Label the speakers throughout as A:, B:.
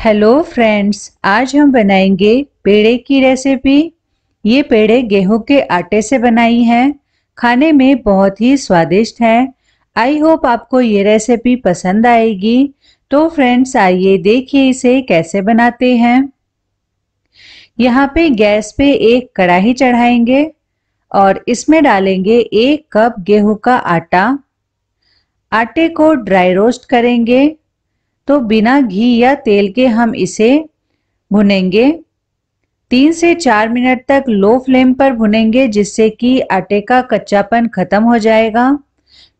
A: hello friends आज हम बनाएंगे पेड़े की रेसिपी ये पेड़े गेहूं के आटे से बनाई हैं खाने में बहुत ही स्वादिष्ट हैं आई होप आपको ये रेसिपी पसंद आएगी तो फ्रेंड्स आइए देखिए इसे कैसे बनाते हैं यहाँ पे गैस पे एक कढ़ाही चढ़ाएंगे और इसमें डालेंगे एक कप गेहूं का आटा आटे को ड्राई रोस्ट करेंगे तो बिना घी या तेल के हम इसे भुनेंगे तीन से चार मिनट तक लो फ्लेम पर भुनेंगे जिससे कि आटे का कच्चापन खत्म हो जाएगा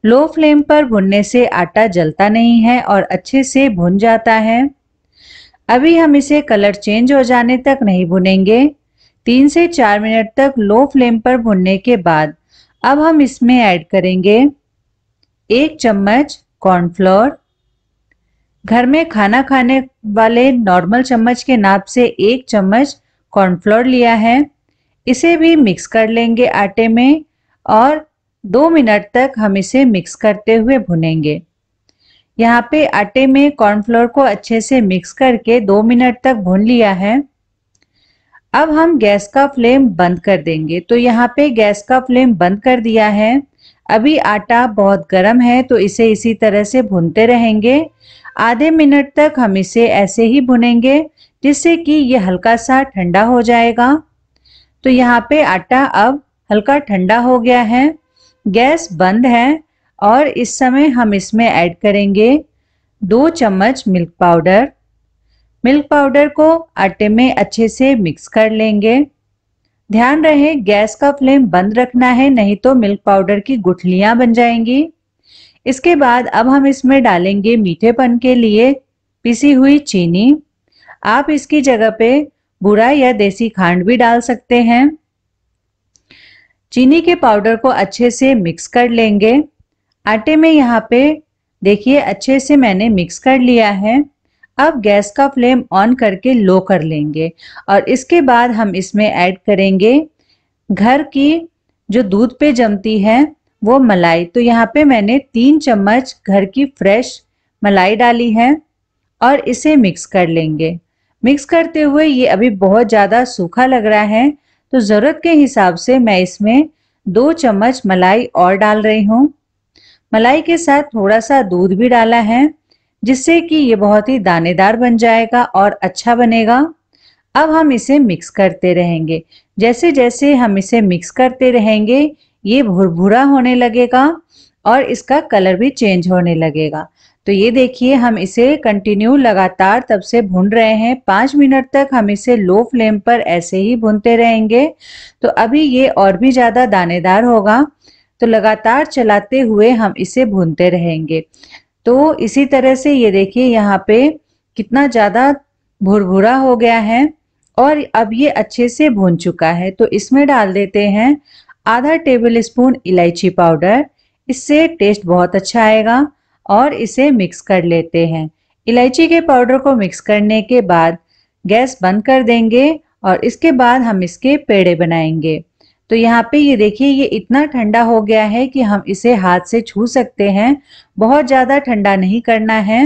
A: लो फ्लेम पर भुनने से आटा जलता नहीं है और अच्छे से भुन जाता है अभी हम इसे कलर चेंज हो जाने तक नहीं भुनेंगे तीन से चार मिनट तक लो फ्लेम पर भुनने के बाद अब हम इसमें ऐड करेंगे एक चम्मच कॉर्नफ्लोर घर में खाना खाने वाले नॉर्मल चम्मच के नाप से एक चम्मच कॉर्नफ्लोर लिया है इसे भी मिक्स कर लेंगे आटे में और दो मिनट तक हम इसे मिक्स करते हुए भुनेंगे यहाँ पे आटे में कॉर्नफ्लोर को अच्छे से मिक्स करके दो मिनट तक भून लिया है अब हम गैस का फ्लेम बंद कर देंगे तो यहाँ पे गैस का फ्लेम बंद कर दिया है अभी आटा बहुत गर्म है तो इसे इसी तरह से भूनते रहेंगे आधे मिनट तक हम इसे ऐसे ही भुनेंगे जिससे कि ये हल्का सा ठंडा हो जाएगा तो यहाँ पे आटा अब हल्का ठंडा हो गया है गैस बंद है और इस समय हम इसमें ऐड करेंगे दो चम्मच मिल्क पाउडर मिल्क पाउडर को आटे में अच्छे से मिक्स कर लेंगे ध्यान रहे गैस का फ्लेम बंद रखना है नहीं तो मिल्क पाउडर की गुठलियां बन जाएंगी इसके बाद अब हम इसमें डालेंगे मीठेपन के लिए पिसी हुई चीनी आप इसकी जगह पे बुरा या देसी खांड भी डाल सकते हैं चीनी के पाउडर को अच्छे से मिक्स कर लेंगे आटे में यहाँ पे देखिए अच्छे से मैंने मिक्स कर लिया है अब गैस का फ्लेम ऑन करके लो कर लेंगे और इसके बाद हम इसमें ऐड करेंगे घर की जो दूध पे जमती है वो मलाई तो यहाँ पे मैंने तीन चम्मच घर की फ्रेश मलाई डाली है और इसे मिक्स कर लेंगे मिक्स करते हुए ये अभी बहुत ज़्यादा सूखा लग रहा है तो ज़रूरत के हिसाब से मैं इसमें दो चम्मच मलाई और डाल रही हूँ मलाई के साथ थोड़ा सा दूध भी डाला है जिससे कि ये बहुत ही दानेदार बन जाएगा और अच्छा बनेगा अब हम इसे मिक्स करते रहेंगे जैसे जैसे हम इसे मिक्स करते रहेंगे ये भुरभुरा होने लगेगा और इसका कलर भी चेंज होने लगेगा तो ये देखिए हम इसे कंटिन्यू लगातार तब से भून रहे हैं पांच मिनट तक हम इसे लो फ्लेम पर ऐसे ही भूनते रहेंगे तो अभी ये और भी ज़्यादा दानेदार होगा तो लगातार चलाते हुए हम इसे भूनते रहेंगे तो इसी तरह से ये देखिए यहाँ पे कितना ज़्यादा भुरभुरा हो गया है और अब ये अच्छे से भून चुका है तो इसमें डाल देते हैं आधा टेबल स्पून इलायची पाउडर इससे टेस्ट बहुत अच्छा आएगा और इसे मिक्स कर लेते हैं इलायची के पाउडर को मिक्स करने के बाद गैस बंद कर देंगे और इसके बाद हम इसके पेड़े बनाएंगे तो यहाँ पे ये देखिए ये इतना ठंडा हो गया है कि हम इसे हाथ से छू सकते हैं बहुत ज़्यादा ठंडा नहीं करना है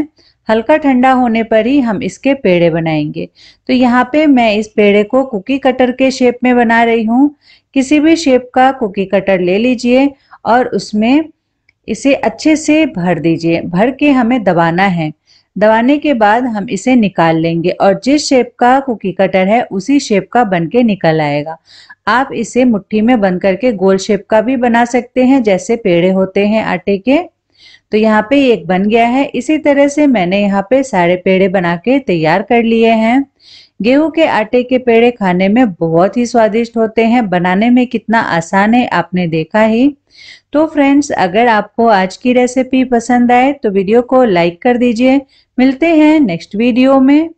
A: हल्का ठंडा होने पर ही हम इसके पेड़े बनाएंगे तो यहाँ पे मैं इस पेड़े को कुकी कटर के शेप में बना रही हूँ किसी भी शेप का कुकी कटर ले लीजिए और उसमें इसे अच्छे से भर दीजिए भर के हमें दबाना है दबाने के बाद हम इसे निकाल लेंगे और जिस शेप का कुकी कटर है उसी शेप का बन के निकल आएगा आप इसे मुट्ठी में बंद करके गोल शेप का भी बना सकते हैं जैसे पेड़े होते हैं आटे के तो यहाँ पे एक बन गया है इसी तरह से मैंने यहाँ पे सारे पेड़े बना के तैयार कर लिए हैं गेहूं के आटे के पेड़े खाने में बहुत ही स्वादिष्ट होते हैं बनाने में कितना आसान है आपने देखा ही तो फ्रेंड्स अगर आपको आज की रेसिपी पसंद आए तो वीडियो को लाइक कर दीजिए मिलते हैं नेक्स्ट वीडियो में